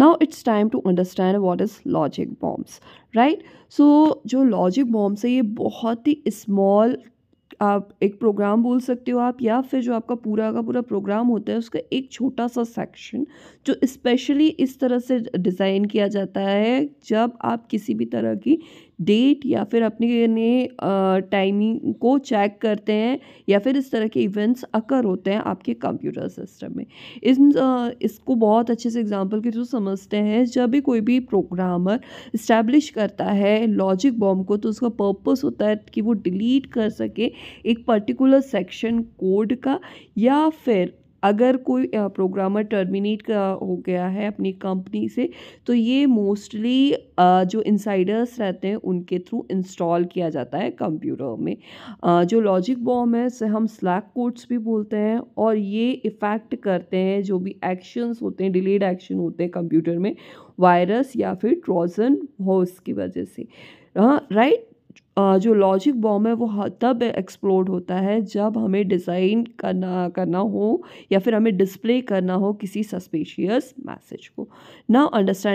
now it's time to understand what is logic bombs right so जो logic bombs है ये बहुत ही small आप एक प्रोग्राम बोल सकते हो आप या फिर जो आपका पूरा का पूरा प्रोग्राम होता है उसका एक छोटा सा सेक्शन जो स्पेशली इस तरह से डिज़ाइन किया जाता है जब आप किसी भी तरह की डेट या फिर अपने टाइमिंग को चेक करते हैं या फिर इस तरह के इवेंट्स अकर होते हैं आपके कंप्यूटर सिस्टम में इस इसको बहुत अच्छे से एग्जांपल के थ्रू समझते हैं जब भी कोई भी प्रोग्रामर इस्टेब्लिश करता है लॉजिक बॉम्ब को तो उसका पर्पस होता है कि वो डिलीट कर सके एक पर्टिकुलर सेक्शन कोड का या फिर अगर कोई प्रोग्रामर टर्मिनेट हो गया है अपनी कंपनी से तो ये मोस्टली जो इंसाइडर्स रहते हैं उनके थ्रू इंस्टॉल किया जाता है कंप्यूटर में जो लॉजिक बॉम है से हम स्लैक कोड्स भी बोलते हैं और ये इफ़ेक्ट करते हैं जो भी एक्शंस होते हैं डिलेड एक्शन होते हैं कंप्यूटर में वायरस या फिर ट्रोजन हो उसकी वजह से हाँ राइट जो लॉजिक बॉम है वो तब एक्सप्लोड होता है जब हमें डिज़ाइन करना करना हो या फिर हमें डिस्प्ले करना हो किसी सस्पेशियस मैसेज को ना अंडरस्टैंड